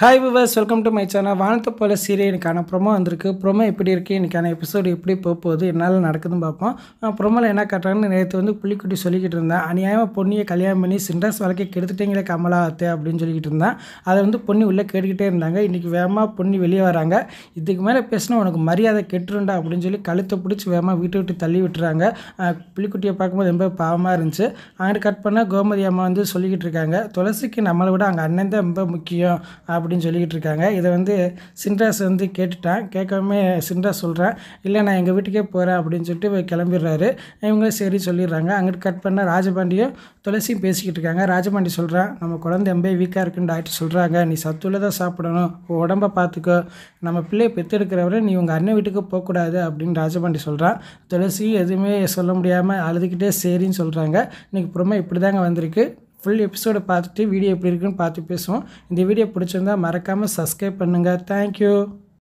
hi viewers welcome to my channel வானத்தை போல சீரியலுக்கான promo வந்திருக்கு ப்ரொமோ எப்படி இருக்குது இன்றைக்கான எபிசோடு எப்படி போக போகுது என்னால் நடக்குதுன்னு பார்ப்போம் ப்ரொமோவில் என்ன கட்டுறாங்கன்னு நேற்று வந்து புள்ளிக்குட்டி சொல்லிக்கிட்டு இருந்தேன் அநியாயமாக பொண்ணியை கல்யாணம் பண்ணி சிண்டர்ஸ் வழக்கை கெடுத்துட்டீங்களே கமலாத்து அப்படின்னு சொல்லிக்கிட்டு இருந்தேன் அதை வந்து பொண்ணு உள்ளே கேட்டுக்கிட்டே இருந்தாங்க இன்றைக்கி வேகமாக பொண்ணு வெளியே வராங்க இதுக்கு மேலே பேசினா உனக்கு மரியாதை கெட்டுருண்டா அப்படின்னு சொல்லி கழுத்தை பிடிச்சி வேகமாக வீட்டை விட்டு தள்ளி விட்டுறாங்க புள்ளிக்குட்டியை பார்க்கும்போது ரொம்ப பாவமாக இருந்துச்சு அங்கே கட் பண்ணால் கோமதி அம்மா வந்து சொல்லிக்கிட்டு இருக்காங்க துளசிக்கு நம்மளை விட அங்கே அண்ணன் தான் ரொம்ப முக்கியம் அப்படின்னு சொல்லிக்கிட்டு இருக்காங்க இதை வந்து சின்ராஸ் வந்து கேட்டுட்டான் கேட்காம சின்ராஸ் சொல்கிறேன் இல்லை நான் எங்கள் வீட்டுக்கே போகிறேன் அப்படின்னு சொல்லிட்டு கிளம்பிடுறாரு இவங்க சரி சொல்லிடுறாங்க அங்கிட்டு கட் பண்ண ராஜபாண்டியும் துளசியும் பேசிக்கிட்டு இருக்காங்க ராஜபாண்டி சொல்கிறான் நம்ம குழந்தை எம்பே வீக்காக இருக்குன்னு டாக்டர் சொல்கிறாங்க நீ சத்துள்ள தான் சாப்பிடணும் உடம்பை பார்த்துக்கோ நம்ம பிள்ளையை பெற்றெடுக்கிறவரை நீ உங்கள் அண்ணன் வீட்டுக்கு போகக்கூடாது அப்படின்னு ராஜபாண்டி சொல்கிறான் துளசி எதுவுமே சொல்ல முடியாமல் அழுதுகிட்டே சரின்னு சொல்கிறாங்க இன்றைக்கி புறமா இப்படி தாங்க வந்திருக்கு ஃபுல் எபிசோடை பார்த்துட்டு வீடியோ எப்படி இருக்குன்னு பார்த்து பேசுவோம் இந்த வீடியோ பிடிச்சிருந்தா மறக்காமல் சப்ஸ்கிரைப் பண்ணுங்கள் தேங்க்யூ